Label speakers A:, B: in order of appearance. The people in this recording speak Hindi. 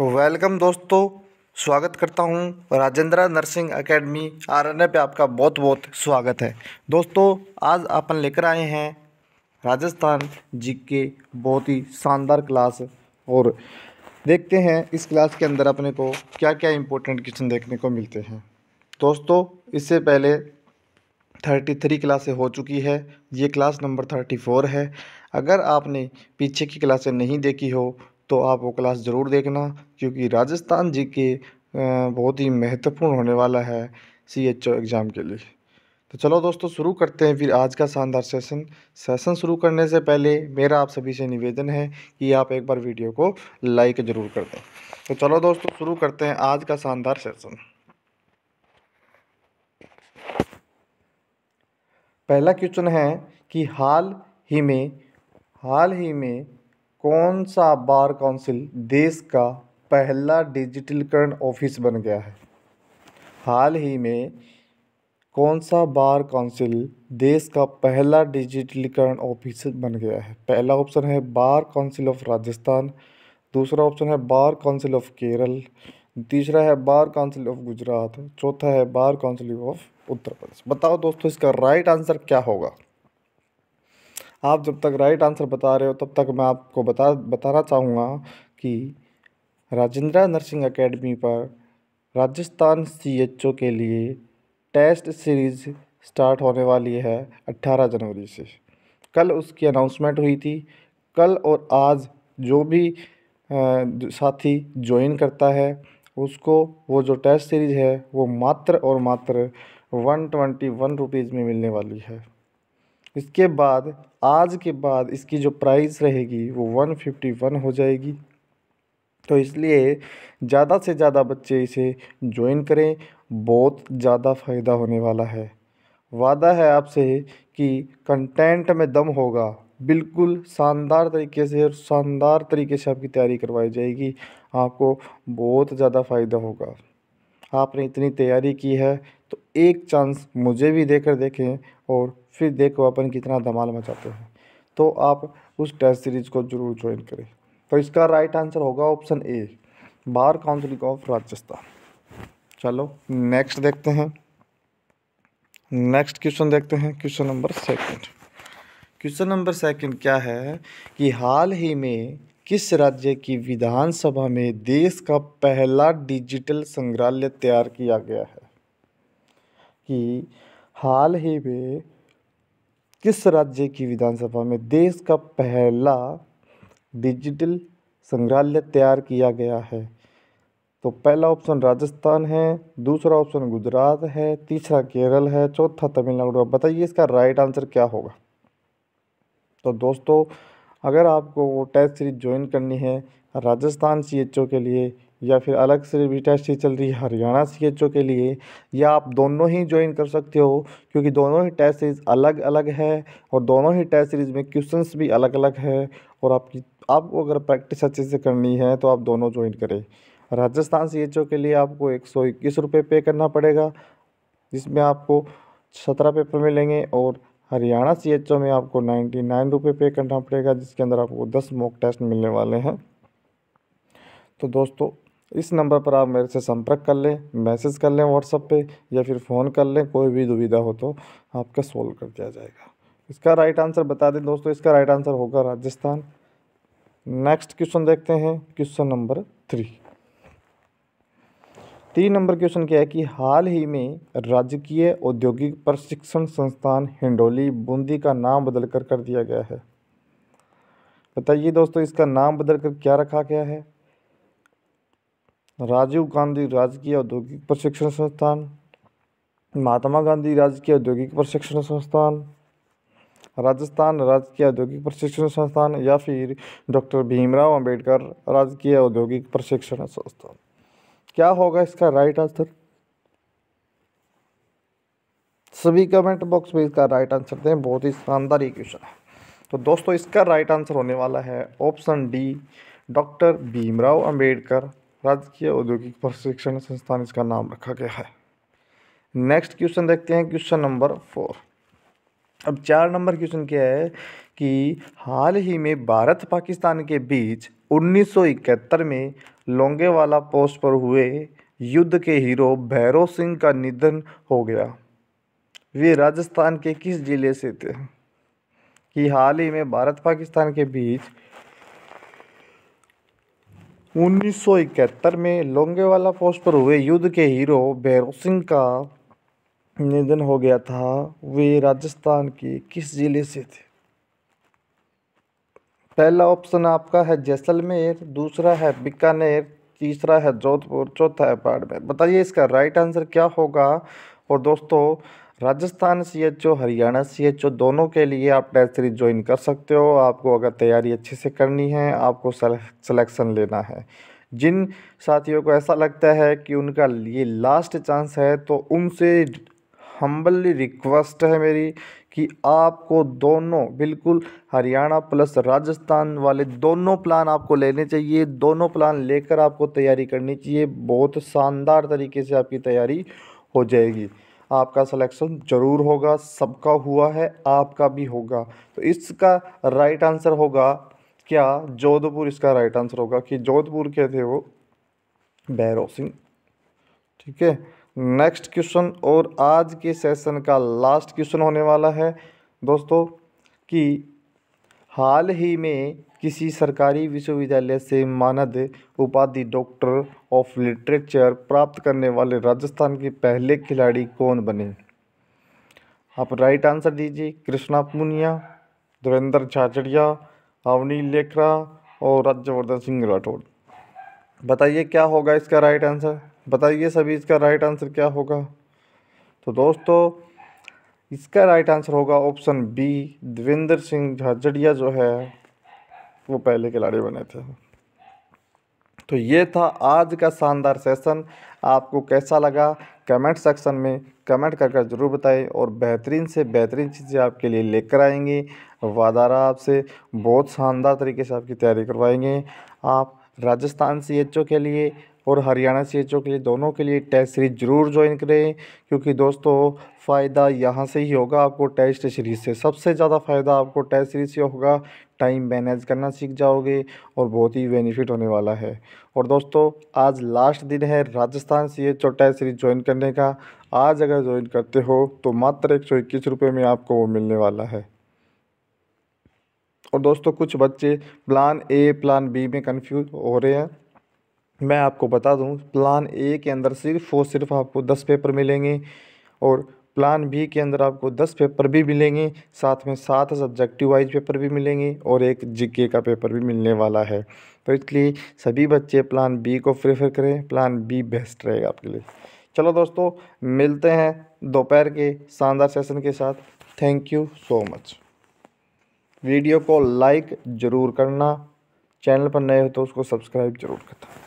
A: वेलकम दोस्तों स्वागत करता हूं राजेंद्रा नर्सिंग एकेडमी आरएनए पे आपका बहुत बहुत स्वागत है दोस्तों आज अपन लेकर आए हैं राजस्थान जी के बहुत ही शानदार क्लास और देखते हैं इस क्लास के अंदर अपने को क्या क्या इम्पोर्टेंट क्वेश्चन देखने को मिलते हैं दोस्तों इससे पहले थर्टी थ्री क्लासें हो चुकी है ये क्लास नंबर थर्टी फोर है अगर आपने पीछे की क्लासें नहीं देखी हो तो आप वो क्लास ज़रूर देखना क्योंकि राजस्थान जी के बहुत ही महत्वपूर्ण होने वाला है सी एच ओ एग्ज़ाम के लिए तो चलो दोस्तों शुरू करते हैं फिर आज का शानदार सेशन सेशन शुरू करने से पहले मेरा आप सभी से निवेदन है कि आप एक बार वीडियो को लाइक ज़रूर कर दें तो चलो दोस्तों शुरू करते हैं आज का शानदार सेशन पहला क्वेश्चन है कि हाल ही में हाल ही में कौन सा बार काउंसिल देश का पहला डिजिटलीकरण ऑफिस बन गया है हाल ही में कौन सा बार काउंसिल देश का पहला डिजिटलीकरण ऑफिस बन गया है पहला ऑप्शन है बार काउंसिल ऑफ राजस्थान दूसरा ऑप्शन है बार काउंसिल ऑफ केरल तीसरा है बार काउंसिल ऑफ गुजरात चौथा है बार काउंसिल ऑफ उत्तर प्रदेश बताओ दोस्तों इसका राइट आंसर क्या होगा आप जब तक राइट आंसर बता रहे हो तब तक मैं आपको बता बताना चाहूँगा कि राजेंद्रा नर्सिंग एकेडमी पर राजस्थान सीएचओ के लिए टेस्ट सीरीज़ स्टार्ट होने वाली है 18 जनवरी से कल उसकी अनाउंसमेंट हुई थी कल और आज जो भी साथी ज्वाइन करता है उसको वो जो टेस्ट सीरीज़ है वो मात्र और मात्र वन ट्वेंटी वन रुपीज़ में मिलने वाली है इसके बाद आज के बाद इसकी जो प्राइस रहेगी वो वन फिफ्टी वन हो जाएगी तो इसलिए ज़्यादा से ज़्यादा बच्चे इसे ज्वाइन करें बहुत ज़्यादा फ़ायदा होने वाला है वादा है आपसे कि कंटेंट में दम होगा बिल्कुल शानदार तरीके से और शानदार तरीके से आपकी तैयारी करवाई जाएगी आपको बहुत ज़्यादा फ़ायदा होगा आपने इतनी तैयारी की है तो एक चांस मुझे भी देकर देखें और फिर देखो अपन कितना धमाल मचाते हैं तो आप उस टेस्ट सीरीज़ को जरूर ज्वाइन करें तो इसका राइट आंसर होगा option A bar council of Rajasthan चलो नेक्स्ट देखते हैं नेक्स्ट क्वेश्चन देखते हैं question number second question number second क्या है कि हाल ही में किस राज्य की विधानसभा में देश का पहला डिजिटल संग्रहालय तैयार किया गया है कि हाल ही में किस राज्य की विधानसभा में देश का पहला डिजिटल संग्रहालय तैयार किया गया है तो पहला ऑप्शन राजस्थान है दूसरा ऑप्शन गुजरात है तीसरा केरल है चौथा तमिलनाडु है बताइए इसका राइट आंसर क्या होगा तो दोस्तों अगर आपको वो टेस्ट सीरीज ज्वाइन करनी है राजस्थान सी के लिए या फिर अलग से भी टेस्ट ही चल रही है हरियाणा सी के लिए या आप दोनों ही ज्वाइन कर सकते हो क्योंकि दोनों ही टेस्ट सीरीज़ अलग अलग है और दोनों ही टेस्ट सीरीज़ में क्वेश्चंस भी अलग अलग है और आपकी आपको अगर प्रैक्टिस अच्छे से करनी है तो आप दोनों ज्वाइन करें राजस्थान सी के लिए आपको एक सौ इक्कीस रुपये पे करना पड़ेगा जिसमें आपको सत्रह पेपर मिलेंगे और हरियाणा सी में आपको नाइन्टी नाइन रुपये पे करना पड़ेगा जिसके अंदर आपको दस मॉक टेस्ट मिलने वाले हैं तो दोस्तों इस नंबर पर आप मेरे से संपर्क कर लें मैसेज कर लें व्हाट्सअप पे या फिर फ़ोन कर लें कोई भी दुविधा हो तो आपका सोल्व कर दिया जाएगा इसका राइट आंसर बता दें दोस्तों इसका राइट आंसर होगा राजस्थान नेक्स्ट क्वेश्चन देखते हैं क्वेश्चन नंबर थ्री तीन नंबर क्वेश्चन क्या है कि हाल ही में राजकीय औद्योगिक प्रशिक्षण संस्थान हिंडोली बूंदी का नाम बदल कर कर दिया गया है बताइए दोस्तों इसका नाम बदल कर क्या रखा गया है राजीव गांधी राजकीय औद्योगिक प्रशिक्षण संस्थान महात्मा गांधी राजकीय औद्योगिक प्रशिक्षण संस्थान राजस्थान राजकीय औद्योगिक प्रशिक्षण संस्थान या फिर डॉक्टर भीमराव अंबेडकर राजकीय औद्योगिक प्रशिक्षण संस्थान क्या होगा इसका राइट आंसर सभी कमेंट बॉक्स में इसका राइट आंसर दें बहुत ही शानदार ये क्वेश्चन है तो दोस्तों इसका राइट आंसर होने वाला है option D doctor Bhimrao Ambedkar राजकीय औद्योगिक प्रशिक्षण संस्थान इसका नाम रखा गया है नेक्स्ट क्वेश्चन देखते हैं क्वेश्चन नंबर फोर अब चार नंबर क्वेश्चन क्या है कि हाल ही में भारत पाकिस्तान के बीच 1971 में लोंगेवाला पोस्ट पर हुए युद्ध के हीरो भैरव सिंह का निधन हो गया वे राजस्थान के किस जिले से थे कि हाल ही में भारत पाकिस्तान के बीच 1971 में लोंगेवाला पोस्ट पर हुए युद्ध के हीरो भैरव सिंह का निधन हो गया था वे राजस्थान के किस जिले से थे पहला ऑप्शन आपका है जैसलमेर दूसरा है बीकानेर तीसरा है जोधपुर चौथा है बाड़मेर बताइए इसका राइट आंसर क्या होगा और दोस्तों Rajasthan C H O Haryana C H O दोनों के लिए आप टेस्ट सीरीज ज्वाइन कर सकते हो आपको अगर तैयारी अच्छे से करनी है आपको सिलेक्शन लेना है जिन साथियों को ऐसा लगता है कि उनका ये लास्ट चांस है तो उनसे हम्बली रिक्वेस्ट है मेरी कि आपको दोनों बिल्कुल हरियाणा प्लस राजस्थान वाले दोनों प्लान आपको लेने चाहिए दोनों प्लान लेकर आपको तैयारी करनी चाहिए बहुत शानदार तरीके से आपकी तैयारी हो जाएगी आपका सिलेक्शन ज़रूर होगा सबका हुआ है आपका भी होगा तो इसका राइट आंसर होगा क्या जोधपुर इसका राइट आंसर होगा कि जोधपुर के थे वो भैरव सिंह ठीक है नेक्स्ट क्वेश्चन और आज के सेशन का लास्ट क्वेश्चन होने वाला है दोस्तों कि हाल ही में किसी सरकारी विश्वविद्यालय से मानद उपाधि डॉक्टर ऑफ़ लिटरेचर प्राप्त करने वाले राजस्थान के पहले खिलाड़ी कौन बने आप राइट आंसर दीजिए कृष्णा पुनिया धुरेंद्र छाछड़िया अवनी लेखरा और राज्यवर्धन सिंह राठौड़ बताइए क्या होगा इसका राइट आंसर बताइए सभी इसका राइट आंसर क्या होगा तो दोस्तों इसका राइट आंसर होगा ऑप्शन बी देवेंद्र सिंह झाझड़िया जो है वो पहले खिलाड़ी बने थे तो ये था आज का शानदार सेशन आपको कैसा लगा कमेंट सेक्शन में कमेंट करके ज़रूर बताएं और बेहतरीन से बेहतरीन चीज़ें आपके लिए लेकर आएंगे वादा रहा आपसे बहुत शानदार तरीके से आपकी तैयारी करवाएंगे आप राजस्थान सी के लिए और हरियाणा सी के लिए दोनों के लिए टेस्ट सीरीज ज़रूर ज्वाइन करें क्योंकि दोस्तों फ़ायदा यहाँ से ही होगा आपको टेस्ट सीरीज़ से सबसे ज़्यादा फ़ायदा आपको टेस्ट सीरीज़ से होगा टाइम मैनेज करना सीख जाओगे और बहुत ही बेनिफिट होने वाला है और दोस्तों आज लास्ट दिन है Rajasthan C H test series join करने का आज अगर ज्वाइन करते हो तो मात्र एक सौ इक्कीस रुपये में आपको वो मिलने वाला है और दोस्तों कुछ बच्चे प्लान ए प्लान बी में कन्फ्यूज हो रहे हैं मैं आपको बता दूं प्लान ए के अंदर सिर्फ और सिर्फ आपको दस पेपर मिलेंगे और प्लान बी के अंदर आपको दस पेपर भी मिलेंगे साथ में सात सब्जेक्टिव वाइज पेपर भी मिलेंगे और एक जीके का पेपर भी मिलने वाला है तो इसलिए सभी बच्चे प्लान बी को प्रेफर करें प्लान बी बेस्ट रहेगा आपके लिए चलो दोस्तों मिलते हैं दोपहर के शानदार सेशन के साथ thank you so much video को लाइक ज़रूर करना चैनल पर नए हो तो उसको सब्सक्राइब जरूर करना